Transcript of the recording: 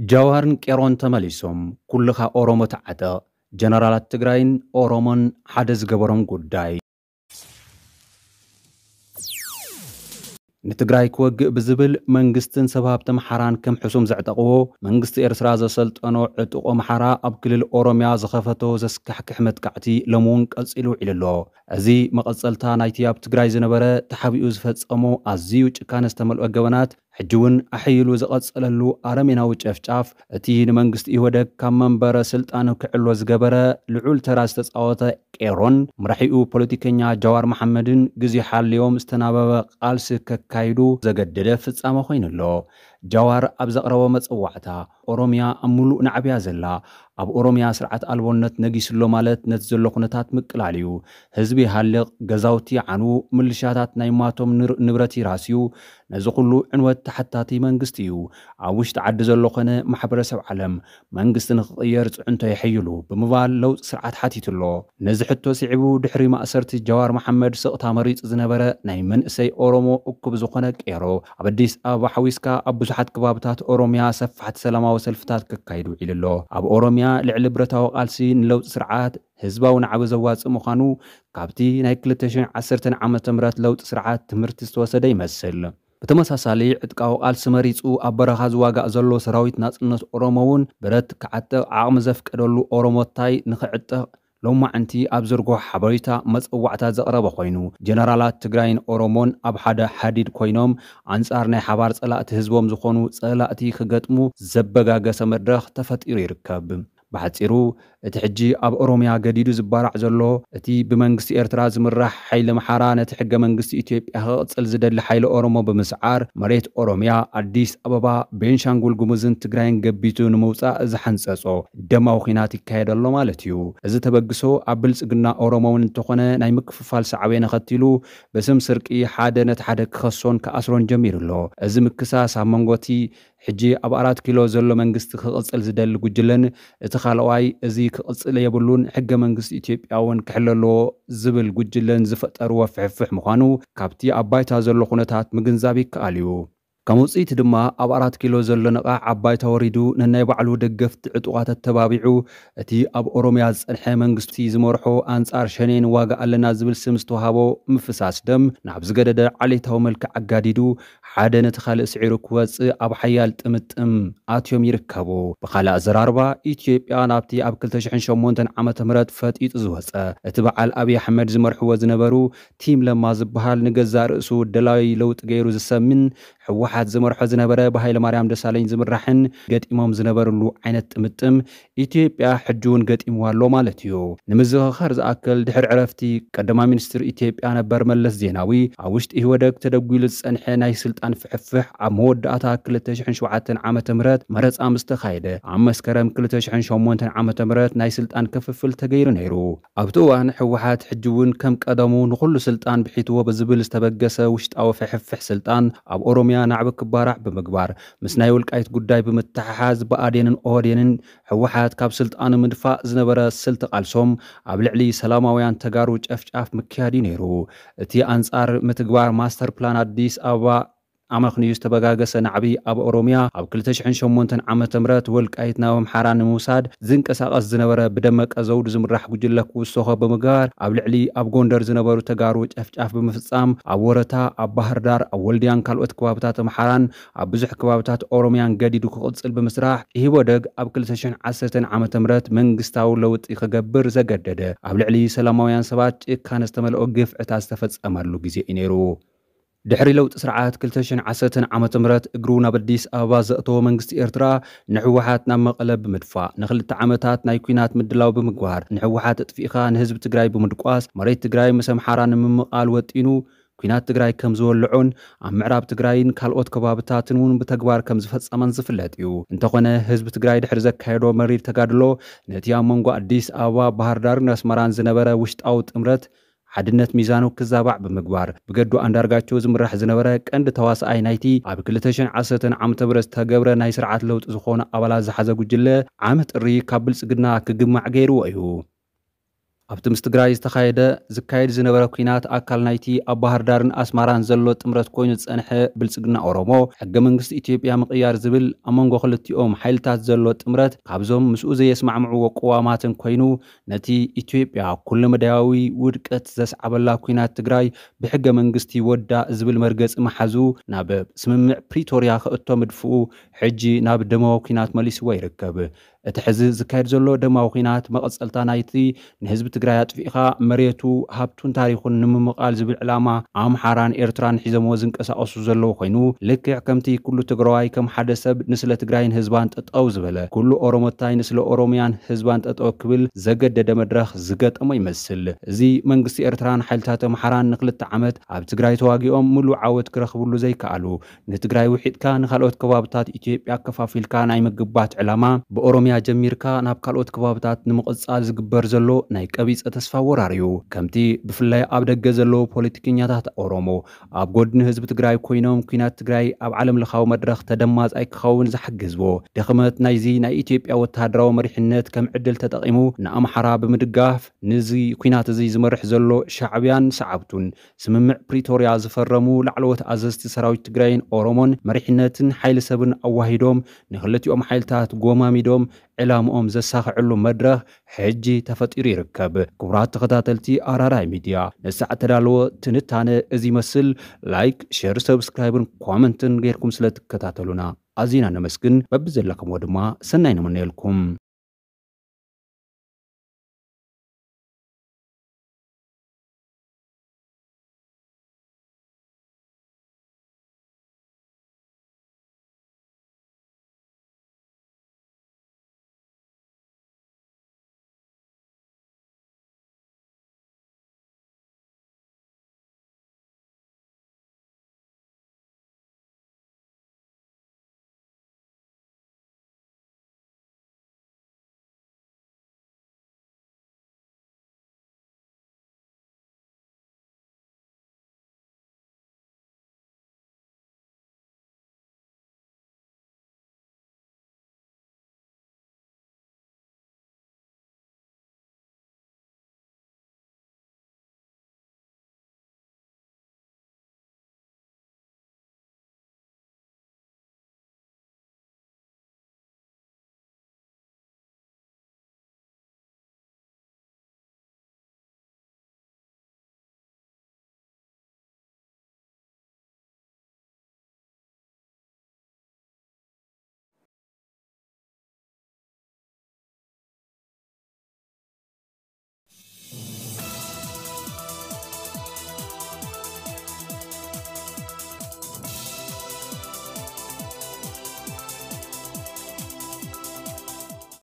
جواهرن كيرون تماليسوم كلها أورومو تعدا جنرالات تقرين أورومون حدث قبرون قداي نتقرأي كوجئ بزبل منجستن سبب تمحران كم حسوم زعتقوه منجست إرسراز سلط أنو عتقو محرا أبكل الأورميا زخفته زسكح كحمد كعتي لمون قصيلو على الله أزي مقصلتا نايتياب تقرأي زنبرة تحبي أزفت أمو أزيو كان استمل أجوانات ሕጂ እውን ኣሕይሉ ዝቐጸለሉ ኣረሜናዊ ጨፍጫፍ እቲ ንመንግስቲ ኢህወደግ ካብ መንበረ ስልጣን ክዕሎ ዝገበረ ልዑል ተራ ዝተጻወተ ቄሮን መራሒኡ ፖለቲከኛ ጃዋር መሓመድን ግዜ ሓልዮም ዝተናበበ ቃልሲ ከካይዱ ዘገደደ ፍጻመ ኮይኑ ኣሎ ጃዋር ኣብ ዘቕረቦ መጽዋዕታ ኦሮምያ ኣብ ሙሉእ ንዓብያ ዘላ ኣብ ኦሮምያ ስርዓት ኣልቦነት ነጊስሎ ማለት ነቲ ዘሎ ኩነታት ምቅላል እዩ ህዝቢ ሃልቕ ገዛውቲ ዓንዉ ምልሻታት ናይ ማቶም ንብረት ይራስዩ ነዚ ኩሉ ዕንወት ተሓታቲ መንግስቲ እዩ ኣብ ውሽጢ ዓዲ ዘሎ ኮነ ማሕበረሰብ ዓለም መንግስቲ ንክቕየር ፅዕንቶ ይሕይሉ ብምባል ለውፅ ስርዓት ሓቲትሎ ነዚ ሕቶ ስዒቡ ድሕሪ ማእሰርቲ ጀዋር መሓመድ ስቕታ መሪፅ ዝነበረ ናይ መንእሰይ ኦሮሞ እኩብ ዝኾነ ቀይሮ ኣብ ኣዲስ ኣበባ ሓዊስካ ኣብ ብዙሓት ከባብታት ኦሮምያ ሰፋሕቲ ሰላማዊ ሰላማዊ ሰልፍታት ከካይዱ ውዒሉ ኣሎ ኣብ ኦሮምያ ልዕሊ ብረታዊ ቃልሲ ንለውጢ ስርዓት ህዝባዊ ንዓበ ዘዋፅእ ምዃኑ ካብቲ ናይ 210 ዓ ም ለውጢ ስርዓት ትምህርቲ ዝተወሰደ ይመስል ብተመሳሳሊ ዕጥቃዊ ቃልሲ መሪፁ ኣብ በረኻ ዝዋጋእ ዘሎ ሰራዊት ናፅነት ኦሮሞ እውን ብረት ክዓጥቕ ዓቕሚ ዘፍቀደሉ ኦሮሞታይ ንኽዕጥቕ ሎም ማዕንቲ ኣብ ዝርጎ ሓበሬታ መፀዋዕታ ዘቕረበ ኮይኑ ጀነራላት ትግራይን ኦሮሞን ኣብ ሓደ ሓዲድ ኮይኖም ኣንጻር ናይ ሓባር ጸላእቲ ህዝቦም ዝኾኑ ጸላእቲ ክገጥሙ ዘበጋገሰ መድረኽ ተፈጢሩ ይርከብ ብሓፂሩ እቲ ሕጂ ኣብ ኦሮምያ ገዲዱ ዝባራዕ ዘሎ እቲ ብመንግስቲ ኤርትራ ዝምራሕ ሓይሊ መሓራ ነቲ ሕገ መንግስቲ ኢትዮጵያ ክቕፅል ዝደሊ ሓይሊ ኦሮሞ ብምስዓር መሬት ኦሮምያ ኣዲስ ኣበባ ቤንሻንጉል ጉሙዝን ትግራይን ገቢቱ ንምውፃእ ዝሓንፀፆ ደማዊ ኩናት ይካየድ ኣሎ ማለት እዩ እዚ ተበግሶ ኣብ ብልፅግና ኦሮሞ እውን እንተኾነ ናይ ምክፍፋል ሰዕበየ ነኸቲሉ ብስም ስርቂ ሓደ ነቲ ሓደ ክኸሶን ክኣስሮን ጀሚሩ ኣሎ እዚ ምክሳስ ኣብ መንጎቲ ሕጂ ኣብ ኣራት ኪሎ ዘሎ መንግስቲ ክቕፅል ዝደሊ ጉጅለን እቲ ካልኣዋይ እዚ ክቕፅል የብሉን ሕገ መንግስቲ ኢትዮጵያ እውን ክሕለልዎ ዝብል ጉጅለን ዝፈጠርዎ ፍሕፍሕ ምዃኑ ካብቲ ኣብ ባይታ ዘሎ ኩነታት ምግንዛብ ይከኣል እዩ ካብ ውፅኢት ድማ ኣብ ኣራት ኪሎ ዘሎ ንቓ ዓባይ ተወሪዱ ነናይ ባዕሉ ደገፍቲ ዕጡቓት ኣተባቢዑ እቲ ኣብ ኦሮምያ ዝፀንሐ መንግስቲ ዝመርሖ ኣንጻር ሸኔን ዋጋ ኣለና ዝብል ስም ዝተዋሃቦ ምፍሳስ ደም ናብ ዝገደደ ዓሌታዊ መልክዕ ኣጋዲዱ ሓደ ነቲ ካልእ ስዒሩ ክወፅእ ኣብ ሓያል ጥምጥም ኣትዮም ይርከቡ ብካልእ ኣዘራርባ ኢትዮጵያ ናብቲ ኣብ 208 ዓ ም ፈጢጡ ዝወፀ እቲ በዓል ኣብዪ ኣሕመድ ዝመርሕዎ ዝነበሩ ቲም ለማ ዝበሃል ንገዛ ርእሱ ደላዊ ለውጢ ገይሩ ዝሰምን ሕወሓ ህወሓት ዝመርሖ ዝነበረ ብሃይለማርያም ደሳለኝ ዝምራሕን ገጢሞም ዝነበርሉ ዓይነት ጥምጥም ኢትዮጵያ ሕጂ እውን ገጢምዋ ኣሎ ማለት እዩ ንምዝኽኻር ዝኣክል ድሕሪ ዕረፍቲ ቀዳማይ ሚኒስትር ኢትዮጵያ ነበር መለስ ዜናዊ ኣብ ውሽጢ ህወደግ ተደጒሉ ዝፀንሐ ናይ ስልጣን ፍሕፍሕ ኣብ መወዳእታ 2007 ዓ ም መረፃ ምስ ተኻየደ ኣብ መስከረም 2008 ዓ ም ናይ ስልጣን ክፍፍል ተገይሩ ነይሩ ኣብቲ እዋን ሕወሓት ሕጂ እውን ከም ቀደሙ ንኩሉ ስልጣን ብሒትዎ ብዝብል ዝተበገሰ ውሽጣዊ ፍሕፍሕ ስልጣን ኣብ ኦሮምያ ናብ ብዛዕባ ክባራዕ ብምግባር ምስ ናይ ውልቃይት ጉዳይ ብምተሓሓዝ ብኣዴንን ኦህዴንን ሕወሓት ካብ ስልጣን ምድፋእ ዝነበረ ስልቲ ቃልሶም ኣብ ልዕሊ ሰላማውያን ተጋሩ ጨፍጫፍ ምክያድ እዩ ነይሩ እቲ ኣንጻር ምትግባር ማስተር ፕላን ኣዲስ ኣበባ ኣመኽንዩ ዝተበጋገሰ ናዕቢ ኣብ ኦሮምያ ኣብ 28 ዓ ም ወልቃይት ናብ ኣምሓራ ንምውሳድ ዝንቀሳቐስ ዝነበረ ብደመቀ ዘውድ ዝምራሕ ጉጅለ ክውሰኾ ብምግባር ኣብ ልዕሊ ኣብ ጎንደር ዝነበሩ ተጋሩ ጨፍጫፍ ብምፍጻም ኣብ ወረታ ኣብ ባህር ዳር ኣብ ወልድያን ካልኦት ከባብታት ኣምሓራን ኣብ ብዙሕ ከባብታት ኦሮምያን ገዲዱ ክቕፅል ብምስራሕ ኢህወደግ ኣብ 210 ዓ ም መንግስታዊ ለውጢ ክገብር ዘገደደ ኣብ ልዕሊ ሰላማውያን ሰባት ጭካነ ዝተመልኦ ግፍዕታት ዝተፈጸመሉ ግዜ እዩ ነይሩ ድሕሪ ለውጢ ስርዓት 210 ዓ ም እግሩ ናብ ኣዲስ ኣበባ ዘእተዎ መንግስቲ ኤርትራ ንሕወሓት ናብ መቐለ ብምድፋእ ንክልተ ዓመታት ናይ ኩናት ምድላው ብምግባር ንሕወሓት እጥፊኢኻ ንህዝቢ ትግራይ ብምድቋስ መሬት ትግራይ ምስ ኣምሓራ ንምምቓል ወጢኑ ኩናት ትግራይ ከም ዝወልዑን ኣብ ምዕራብ ትግራይን ካልኦት ከባብታትን እውን ብተግባር ከም ዝፈጸመን ዝፍለጥ እዩ እንተኾነ ህዝቢ ትግራይ ድሕሪ ዘካየዶ መሪር ተጋድሎ ነቲ ኣብ መንጎ ኣዲስ ኣበባ ባህርዳርን ኣስመራን ዝነበረ ውሽጣዊ ጥምረት ሓድነት ሚዛኑ ክዛባዕ ብምግባር ብገዱ ኣንዳርጋቸው ዝምራሕ ዝነበረ ቀንዲ ተዋሳኣይ ናይቲ ኣብ 210 ዓ ም ዝተገብረ ናይ ስርዓት ለውጢ ዝኾነ ኣባላት ዝሓዘ ጉጅለ ዓመት ጥሪ ካብ ብልፅግና ክግማዕ ገይርዎ እዩ ኣብቲ ምስ ትግራይ ዝተኻየደ ዝካየድ ዝነበረ ኩናት ኣካል ናይቲ ኣብ ባህር ዳርን ኣስማራን ዘሎ ጥምረት ኮይኑ ዝፀንሐ ብልፅግና ኦሮሞ ሕገ መንግስቲ ኢትዮጵያ ምቕያር ዝብል ኣብ መንጎ ክልቲኦም ሓይልታት ዘሎ ጥምረት ካብዞም ምስኡ ዘየስማዕምዕዎ ቅዋማትን ኮይኑ ነቲ ኢትዮጵያ ኩሉ መዳያዊ ውድቀት ዘስዓበላ ኩናት ትግራይ ብሕገ መንግስቲ ወዳ ዝብል መርገፂ መሓዙ ናብ ስምምዕ ፕሪቶርያ ክእቶ ምድፍኡ ሕጂ ናብ ደማዊ ኩናት መሊስዎ ይርከብ እቲ ሕዚ ዝካየድ ዘሎ ደማዊ ኩናት መቐፀልታ ናይቲ ንህዝቢ ትግራይ ኣጥፊእኻ መሬቱ ሃብቱን ታሪኹን ንምምቓል ዝብል ዕላማ ኣምሓራን ኤርትራን ሒዘምዎ ዝንቀሳቐሱ ዘለዉ ኮይኑ ልክዕ ከምቲ ኩሉ ትግረዋይ ከም ሓደ ሰብ ንስለ ትግራይን ህዝባን ጠጠው ዝበለ ኩሉ ኦሮሞታይ ንስለ ኦሮምያን ህዝባን ጠጠው ክብል ዘገደደ መድረኽ ዝገጠሞ ይመስል እዚ መንግስቲ ኤርትራን ሓይልታት ኣምሓራን ንክልተ ዓመት ኣብ ትግራይ ተዋጊኦም ሙሉእ ዓወት ክረኽብሉ ዘይከኣሉ ንትግራይ ውሒጥካ ንካልኦት ከባብታት ኢትዮጵያ ከፋፊልካ ናይ ምግባት ዕላማ ብኦሮምያ ጀሚርካ ናብ ካልኦት ከባብታት ንምቕፃል ዝግበር ዘሎ ናይ ቀ ቀቢፀ ተስፋ ወራርዩ ከምቲ ብፍላይ ኣብ ደገ ዘለዎ ፖለቲከኛታት ኦሮሞ ኣብ ጎድኒ ህዝቢ ትግራይ ኮይኖም ኩናት ትግራይ ኣብ ዓለም ለኻዊ መድረኽ ተደማፃይ ክኸውን ዝሓግዝዎ ድኽመት ናይዚ ናይ ኢትዮጵያ ወተሃደራዊ መሪሕነት ከም ዕድል ተጠቒሙ ንኣምሓራ ብምድጋፍ ንዚ ኩናት እዚ ዝመርሕ ዘሎ ሻዕብያን ሰዓብቱን ስምምዕ ፕሪቶርያ ዝፈረሙ ላዕለወት ኣዘዝቲ ሰራዊት ትግራይን ኦሮሞን መሪሕነትን ሓይሊ ሰብን ኣዋሂዶም ንክልቲኦም ሓይልታት ጎማሚዶም ዕላምኦም ዘሳኽዕሉ መድረኽ ሕጂ ተፈጢሩ ይርከብ ክቡራት ተኸታተልቲ ኣራራይ ሚድያ ንሳዕ ተዳለዎ ትንታነ እዚ ይመስል ላይክ ሸር ሰብስክራይብን ኮመንትን ጌርኩም ስለ ትከታተሉና ኣዝና ነመስግን በቢ ዘለኹምዎ ድማ ሰናይ ነመነየልኩም